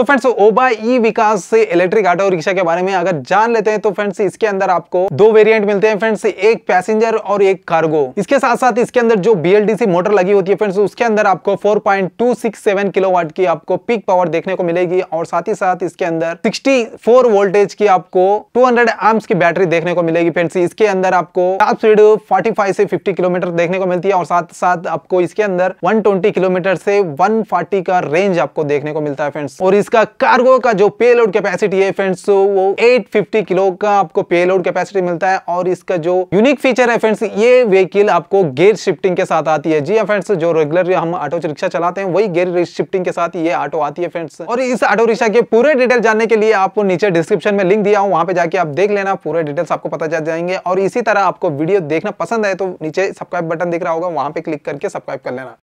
तो फ्रेंड्स ओबा ई विकास से electric auto rickshaw के बारे में अगर जान लेते हैं तो फ्रेंड्स इसके अंदर आपको दो वेरिएंट मिलते हैं फ्रेंड्स एक पैसेंजर और एक कार्गो इसके साथ साथ इसके अंदर जो बीएलडीसी मोटर लगी होती है फ्रेंड्स उसके अंदर आपको 4.267 किलोवाट की आपको पीक पावर देखने को मिलेगी और साथ ही साथ इसके अंदर सिक्सटी वोल्टेज की आपको टू हंड्रेड की बैटरी देखने को मिलेगी फ्रेंड्स इसके अंदर आपको टॉप स्पीड 45 से फिफ्टी किलोमीटर देखने को मिलती है और साथ साथ आपको इसके अंदर वन किलोमीटर से वन का रेंज आपको देखने को मिलता है फ्रेंड्स और इस इसका कार्गो का जो पे लोड कैपेसिटी है फ्रेंड्स तो वो 850 किलो का आपको पे लोड कैपेसिटी मिलता है और इसका जो यूनिक फीचर है फ्रेंड्स ये व्हीकिल आपको गेयर शिफ्टिंग के साथ आती है जी हाँ फ्रेंड्स जो रेगुलर हम ऑटो रिक्शा चलाते हैं वही गेयर शिफ्टिंग के साथ ये ऑटो आती है फ्रेंड्स और इस ऑटो रिक्शा के पूरे डिटेल जानने के लिए आपको नीचे डिस्क्रिप्शन में लिंक दिया हूँ वहां पर जाके आप देख लेना पूरे डिटेल्स आपको पता चल जाएंगे और इसी तरह आपको वीडियो देखना पसंद है तो नीचे सब्सक्राइब बटन दिख रहा होगा वहां पर क्लिक करके सब्सक्राइब कर लेना